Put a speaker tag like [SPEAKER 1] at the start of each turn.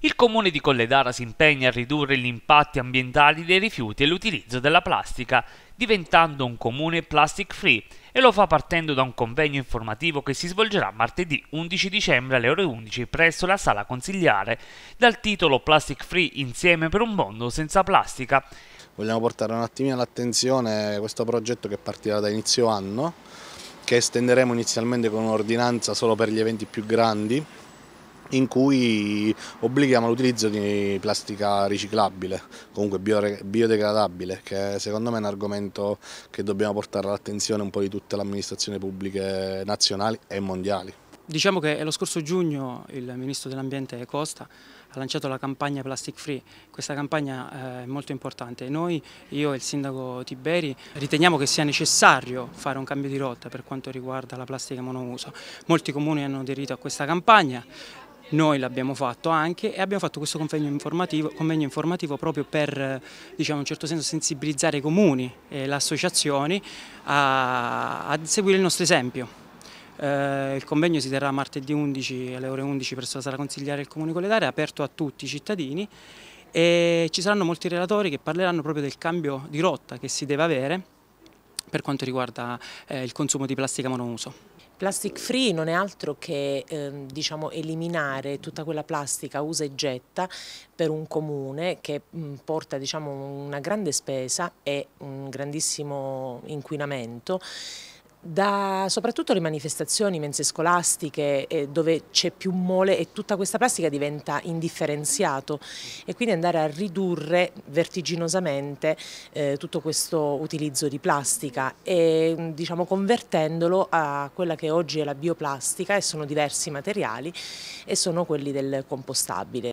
[SPEAKER 1] Il comune di Colledara si impegna a ridurre gli impatti ambientali dei rifiuti e l'utilizzo della plastica, diventando un comune plastic free e lo fa partendo da un convegno informativo che si svolgerà martedì 11 dicembre alle ore 11 presso la sala consigliare dal titolo Plastic Free insieme per un mondo senza plastica.
[SPEAKER 2] Vogliamo portare un attimino all'attenzione questo progetto che partirà da inizio anno che estenderemo inizialmente con un'ordinanza solo per gli eventi più grandi in cui obblighiamo l'utilizzo di plastica riciclabile, comunque biodegradabile, che secondo me è un argomento che dobbiamo portare all'attenzione un po' di tutte le amministrazioni pubbliche nazionali e mondiali.
[SPEAKER 3] Diciamo che lo scorso giugno il Ministro dell'Ambiente Costa ha lanciato la campagna Plastic Free, questa campagna eh, è molto importante. Noi, io e il Sindaco Tiberi, riteniamo che sia necessario fare un cambio di rotta per quanto riguarda la plastica monouso. Molti comuni hanno aderito a questa campagna, noi l'abbiamo fatto anche e abbiamo fatto questo convegno informativo, convegno informativo proprio per diciamo, in certo senso sensibilizzare i comuni e le associazioni a, a seguire il nostro esempio. Eh, il convegno si terrà martedì 11 alle ore 11 presso la sala consigliare del Comune Colledare, aperto a tutti i cittadini e ci saranno molti relatori che parleranno proprio del cambio di rotta che si deve avere per quanto riguarda eh, il consumo di plastica monouso.
[SPEAKER 4] Plastic Free non è altro che ehm, diciamo, eliminare tutta quella plastica usa e getta per un comune che mh, mm, porta diciamo, una grande spesa e un grandissimo inquinamento da soprattutto le manifestazioni mense scolastiche eh, dove c'è più mole e tutta questa plastica diventa indifferenziato e quindi andare a ridurre vertiginosamente eh, tutto questo utilizzo di plastica e diciamo convertendolo a quella che oggi è la bioplastica e sono diversi materiali e sono quelli del compostabile.